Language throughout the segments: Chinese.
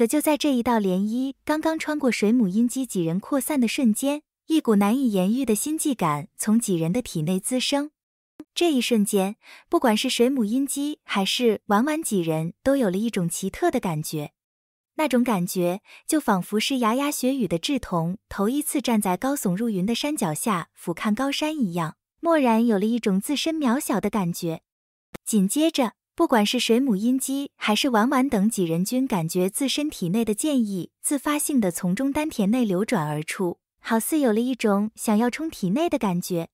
可就在这一道涟漪刚刚穿过水母音姬几人扩散的瞬间，一股难以言喻的心悸感从几人的体内滋生。这一瞬间，不管是水母音姬还是婉婉几人都有了一种奇特的感觉，那种感觉就仿佛是牙牙学语的稚童头一次站在高耸入云的山脚下俯瞰高山一样，蓦然有了一种自身渺小的感觉。紧接着。不管是水母阴姬还是婉婉等几人，均感觉自身体内的剑意自发性的从中丹田内流转而出，好似有了一种想要冲体内的感觉。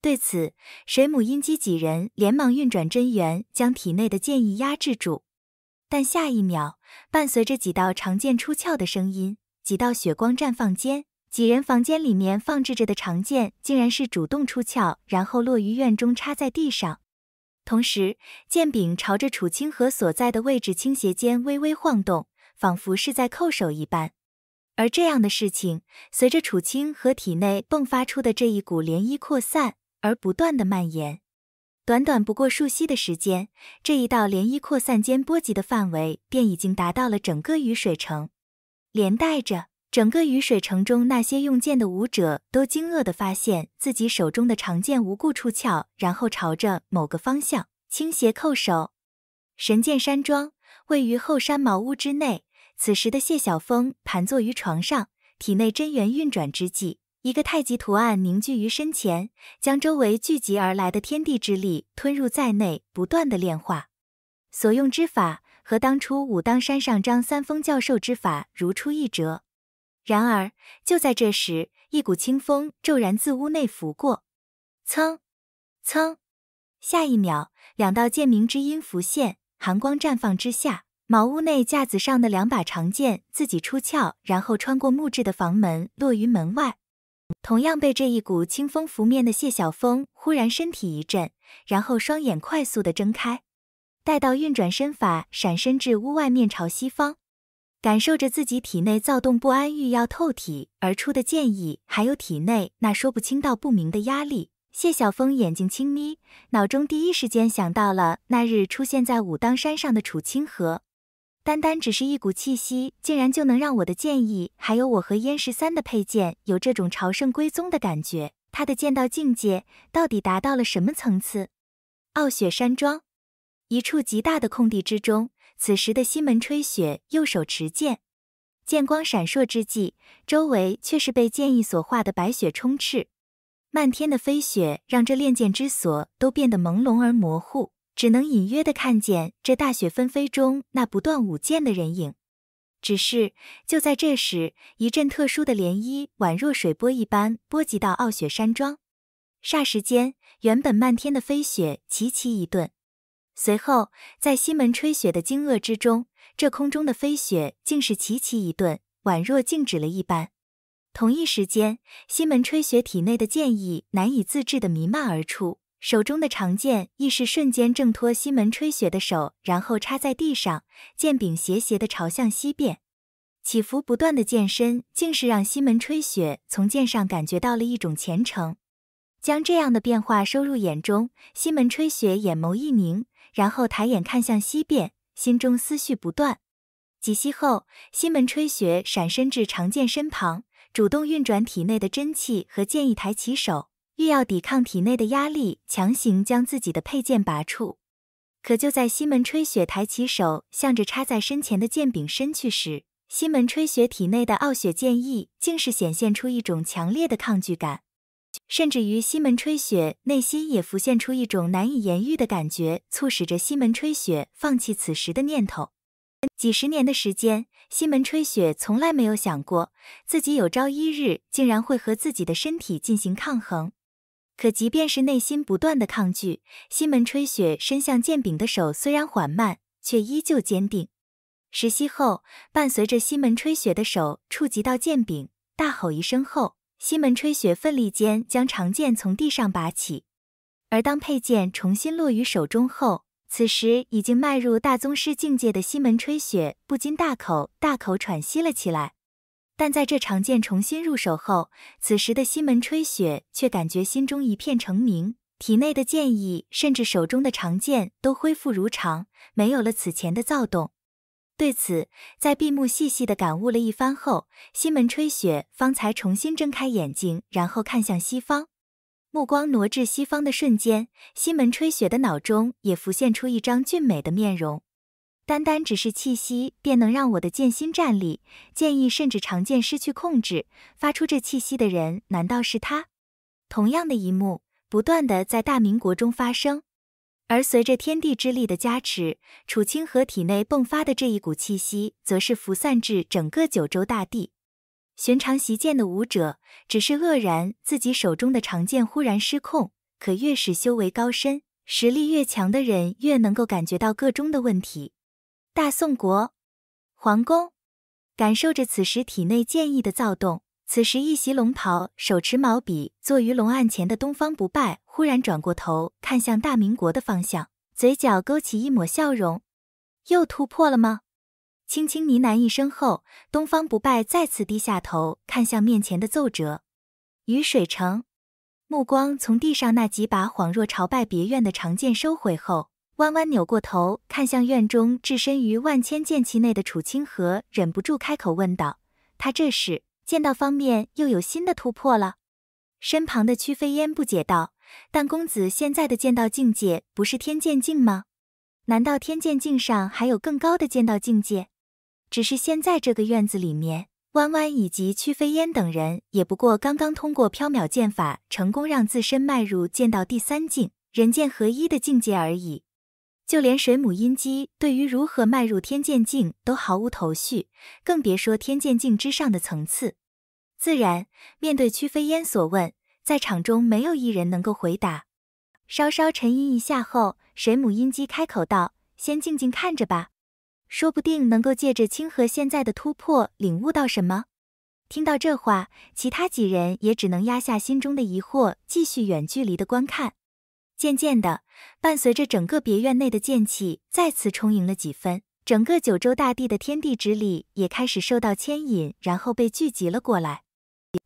对此，水母阴姬几人连忙运转真元，将体内的剑意压制住。但下一秒，伴随着几道长剑出鞘的声音，几道血光绽放间，几人房间里面放置着的长剑，竟然是主动出鞘，然后落于院中，插在地上。同时，剑柄朝着楚清河所在的位置倾斜间微微晃动，仿佛是在叩首一般。而这样的事情，随着楚清河体内迸发出的这一股涟漪扩散而不断的蔓延。短短不过数息的时间，这一道涟漪扩散间波及的范围便已经达到了整个雨水城，连带着。整个雨水城中，那些用剑的武者都惊愕地发现自己手中的长剑无故出鞘，然后朝着某个方向倾斜扣手。神剑山庄位于后山茅屋之内，此时的谢晓峰盘坐于床上，体内真元运转之际，一个太极图案凝聚于身前，将周围聚集而来的天地之力吞入在内，不断地炼化。所用之法和当初武当山上张三丰教授之法如出一辙。然而，就在这时，一股清风骤然自屋内拂过，噌，噌，下一秒，两道剑鸣之音浮现，寒光绽放之下，茅屋内架子上的两把长剑自己出鞘，然后穿过木质的房门，落于门外。同样被这一股清风拂面的谢晓峰忽然身体一震，然后双眼快速的睁开，待到运转身法，闪身至屋外面朝西方。感受着自己体内躁动不安、欲要透体而出的剑意，还有体内那说不清道不明的压力，谢晓峰眼睛轻眯，脑中第一时间想到了那日出现在武当山上的楚清河。单单只是一股气息，竟然就能让我的剑意，还有我和燕十三的佩剑有这种朝圣归宗的感觉。他的剑道境界到底达到了什么层次？傲雪山庄一处极大的空地之中。此时的西门吹雪右手持剑，剑光闪烁之际，周围却是被剑意所化的白雪充斥，漫天的飞雪让这练剑之所都变得朦胧而模糊，只能隐约的看见这大雪纷飞中那不断舞剑的人影。只是就在这时，一阵特殊的涟漪宛若水波一般波及到傲雪山庄，霎时间，原本漫天的飞雪齐齐一顿。随后，在西门吹雪的惊愕之中，这空中的飞雪竟是齐齐一顿，宛若静止了一般。同一时间，西门吹雪体内的剑意难以自制的弥漫而出，手中的长剑亦是瞬间挣脱西门吹雪的手，然后插在地上，剑柄斜斜的朝向西边，起伏不断的剑身竟是让西门吹雪从剑上感觉到了一种虔诚。将这样的变化收入眼中，西门吹雪眼眸一凝。然后抬眼看向西边，心中思绪不断。几息后，西门吹雪闪身至长剑身旁，主动运转体内的真气和剑意，抬起手欲要抵抗体内的压力，强行将自己的佩剑拔出。可就在西门吹雪抬起手，向着插在身前的剑柄伸去时，西门吹雪体内的傲雪剑意竟是显现出一种强烈的抗拒感。甚至于西门吹雪内心也浮现出一种难以言喻的感觉，促使着西门吹雪放弃此时的念头。几十年的时间，西门吹雪从来没有想过自己有朝一日竟然会和自己的身体进行抗衡。可即便是内心不断的抗拒，西门吹雪伸向剑柄的手虽然缓慢，却依旧坚定。十息后，伴随着西门吹雪的手触及到剑柄，大吼一声后。西门吹雪奋力间将长剑从地上拔起，而当佩剑重新落于手中后，此时已经迈入大宗师境界的西门吹雪不禁大口大口喘息了起来。但在这长剑重新入手后，此时的西门吹雪却感觉心中一片澄明，体内的剑意甚至手中的长剑都恢复如常，没有了此前的躁动。对此，在闭目细细的感悟了一番后，西门吹雪方才重新睁开眼睛，然后看向西方。目光挪至西方的瞬间，西门吹雪的脑中也浮现出一张俊美的面容。单单只是气息，便能让我的剑心站立，剑意甚至长剑失去控制。发出这气息的人，难道是他？同样的一幕，不断的在大明国中发生。而随着天地之力的加持，楚清河体内迸发的这一股气息，则是浮散至整个九州大地。寻常习剑的武者，只是愕然自己手中的长剑忽然失控。可越是修为高深、实力越强的人，越能够感觉到个中的问题。大宋国皇宫，感受着此时体内剑意的躁动。此时，一袭龙袍，手持毛笔，坐于龙案前的东方不败忽然转过头，看向大明国的方向，嘴角勾起一抹笑容，又突破了吗？轻轻呢喃一声后，东方不败再次低下头，看向面前的奏折。雨水城，目光从地上那几把恍若朝拜别院的长剑收回后，弯弯扭过头，看向院中置身于万千剑气内的楚清河，忍不住开口问道：“他这是？”剑道方面又有新的突破了，身旁的屈飞烟不解道：“但公子现在的剑道境界不是天剑境吗？难道天剑境上还有更高的剑道境界？只是现在这个院子里面，弯弯以及屈飞烟等人也不过刚刚通过缥缈剑法，成功让自身迈入剑道第三境，人剑合一的境界而已。”就连水母音基对于如何迈入天剑境都毫无头绪，更别说天剑境之上的层次。自然，面对曲飞烟所问，在场中没有一人能够回答。稍稍沉吟一下后，水母音基开口道：“先静静看着吧，说不定能够借着清河现在的突破领悟到什么。”听到这话，其他几人也只能压下心中的疑惑，继续远距离的观看。渐渐的，伴随着整个别院内的剑气再次充盈了几分，整个九州大地的天地之力也开始受到牵引，然后被聚集了过来。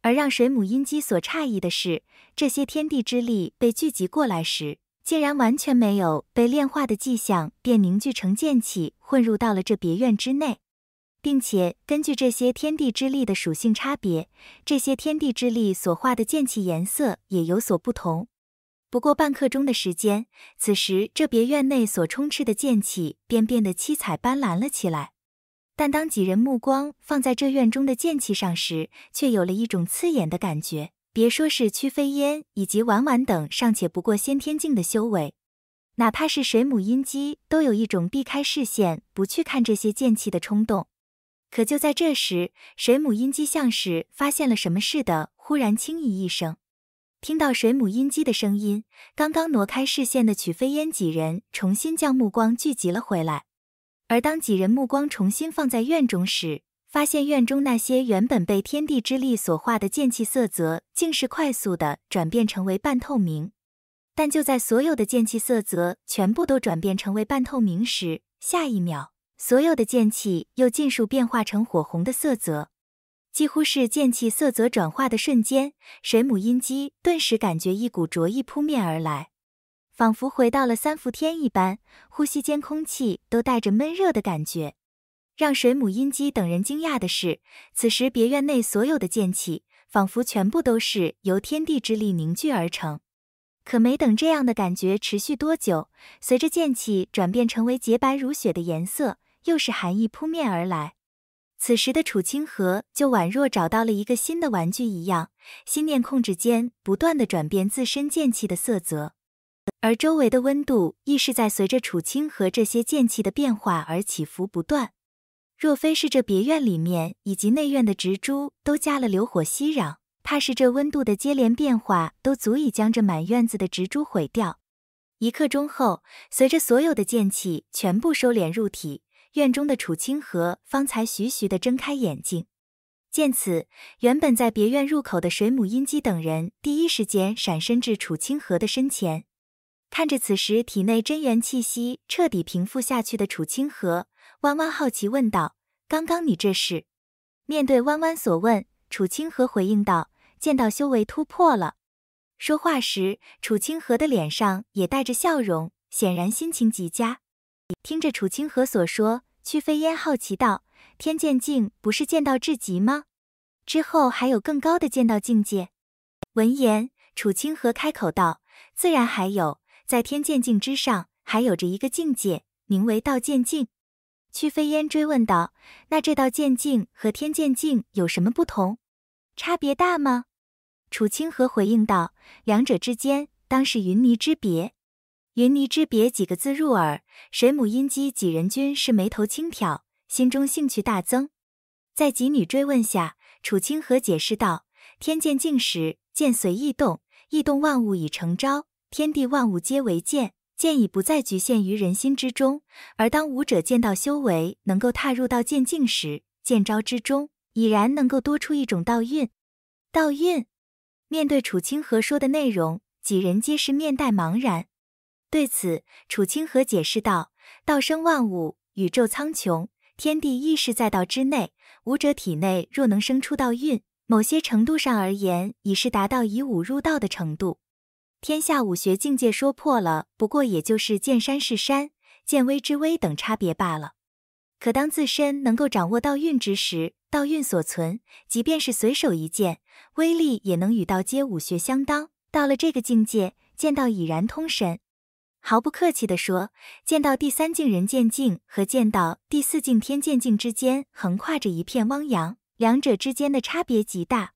而让水母音姬所诧异的是，这些天地之力被聚集过来时，竟然完全没有被炼化的迹象，便凝聚成剑气，混入到了这别院之内。并且根据这些天地之力的属性差别，这些天地之力所化的剑气颜色也有所不同。不过半刻钟的时间，此时这别院内所充斥的剑气便变得七彩斑斓了起来。但当几人目光放在这院中的剑气上时，却有了一种刺眼的感觉。别说是驱飞烟以及婉婉等尚且不过先天境的修为，哪怕是水母阴姬，都有一种避开视线不去看这些剑气的冲动。可就在这时，水母阴姬像是发现了什么似的，忽然轻咦一声。听到水母音机的声音，刚刚挪开视线的曲飞烟几人重新将目光聚集了回来。而当几人目光重新放在院中时，发现院中那些原本被天地之力所化的剑气色泽，竟是快速的转变成为半透明。但就在所有的剑气色泽全部都转变成为半透明时，下一秒，所有的剑气又尽数变化成火红的色泽。几乎是剑气色泽转化的瞬间，水母阴姬顿时感觉一股浊意扑面而来，仿佛回到了三伏天一般，呼吸间空气都带着闷热的感觉。让水母阴姬等人惊讶的是，此时别院内所有的剑气仿佛全部都是由天地之力凝聚而成。可没等这样的感觉持续多久，随着剑气转变成为洁白如雪的颜色，又是寒意扑面而来。此时的楚清河就宛若找到了一个新的玩具一样，心念控制间不断的转变自身剑气的色泽，而周围的温度亦是在随着楚清河这些剑气的变化而起伏不断。若非是这别院里面以及内院的植株都加了流火熙壤，怕是这温度的接连变化都足以将这满院子的植株毁掉。一刻钟后，随着所有的剑气全部收敛入体。院中的楚清河方才徐徐地睁开眼睛，见此，原本在别院入口的水母音姬等人第一时间闪身至楚清河的身前，看着此时体内真元气息彻底平复下去的楚清河，弯弯好奇问道：“刚刚你这是？”面对弯弯所问，楚清河回应道：“见到修为突破了。”说话时，楚清河的脸上也带着笑容，显然心情极佳。听着楚清河所说，屈飞烟好奇道：“天剑境不是剑道至极吗？之后还有更高的剑道境界？”闻言，楚清河开口道：“自然还有，在天剑境之上，还有着一个境界，名为道剑境。”屈飞烟追问道：“那这道剑境和天剑境有什么不同？差别大吗？”楚清河回应道：“两者之间，当是云泥之别。”云泥之别几个字入耳，水母、阴姬几人均是眉头轻挑，心中兴趣大增。在几女追问下，楚清河解释道：“天剑境时，剑随意动，意动万物已成招。天地万物皆为剑，剑已不再局限于人心之中。而当武者剑道修为能够踏入到剑境时，剑招之中已然能够多出一种道韵。道韵。”面对楚清河说的内容，几人皆是面带茫然。对此，楚清河解释道：“道生万物，宇宙苍穹，天地亦是在道之内。武者体内若能生出道运，某些程度上而言，已是达到以武入道的程度。天下武学境界说破了，不过也就是见山是山，见微之微等差别罢了。可当自身能够掌握道运之时，道运所存，即便是随手一剑，威力也能与道阶武学相当。到了这个境界，剑道已然通神。”毫不客气地说，见到第三境人剑境和见到第四境天剑境之间横跨着一片汪洋，两者之间的差别极大；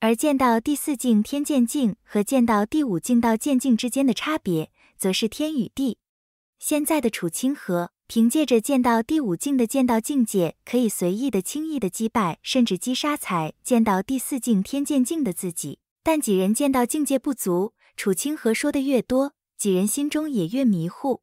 而见到第四境天剑境和见到第五境道剑境之间的差别，则是天与地。现在的楚清河凭借着见到第五境的剑道境界，可以随意的、轻易的击败甚至击杀才见到第四境天剑境的自己。但几人见到境界不足，楚清河说的越多。几人心中也越迷糊，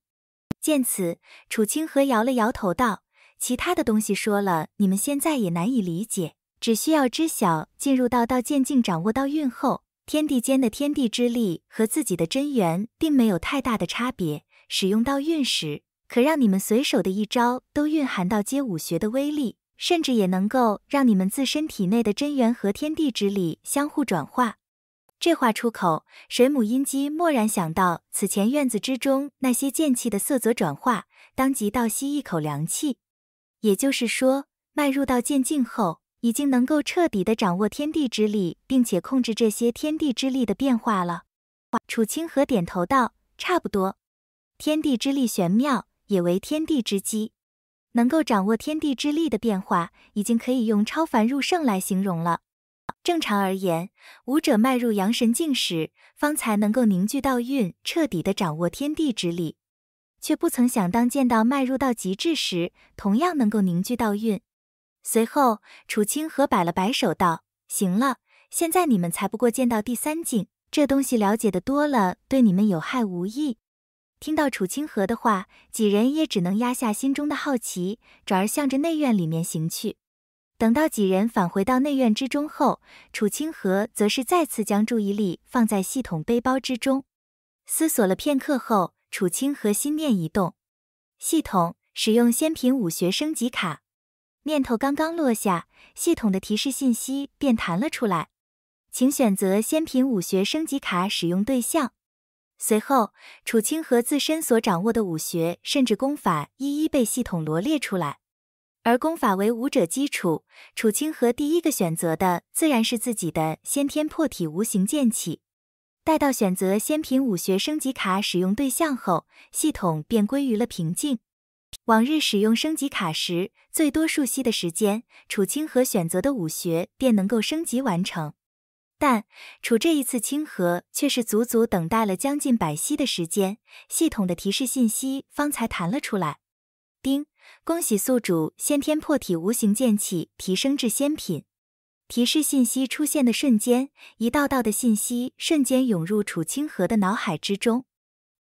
见此，楚清河摇了摇头道：“其他的东西说了，你们现在也难以理解，只需要知晓，进入到道剑境，掌握道运后，天地间的天地之力和自己的真元并没有太大的差别。使用道运时，可让你们随手的一招都蕴含到阶武学的威力，甚至也能够让你们自身体内的真元和天地之力相互转化。”这话出口，水母阴姬蓦然想到此前院子之中那些剑气的色泽转化，当即倒吸一口凉气。也就是说，迈入到剑境后，已经能够彻底的掌握天地之力，并且控制这些天地之力的变化了。楚清河点头道：“差不多，天地之力玄妙，也为天地之基，能够掌握天地之力的变化，已经可以用超凡入圣来形容了。”正常而言，武者迈入阳神境时，方才能够凝聚道运，彻底的掌握天地之力。却不曾想，当剑道迈入到极致时，同样能够凝聚道运。随后，楚清河摆了摆手，道：“行了，现在你们才不过剑道第三境，这东西了解的多了，对你们有害无益。”听到楚清河的话，几人也只能压下心中的好奇，转而向着内院里面行去。等到几人返回到内院之中后，楚清河则是再次将注意力放在系统背包之中。思索了片刻后，楚清河心念一动，系统使用仙品武学升级卡。念头刚刚落下，系统的提示信息便弹了出来，请选择仙品武学升级卡使用对象。随后，楚清河自身所掌握的武学甚至功法一一被系统罗列出来。而功法为武者基础，楚清河第一个选择的自然是自己的先天破体无形剑气。待到选择仙品武学升级卡使用对象后，系统便归于了平静。往日使用升级卡时，最多数息的时间，楚清河选择的武学便能够升级完成。但楚这一次清河却是足足等待了将近百息的时间，系统的提示信息方才弹了出来。丁。恭喜宿主，先天破体无形剑气提升至仙品。提示信息出现的瞬间，一道道的信息瞬间涌入楚清河的脑海之中。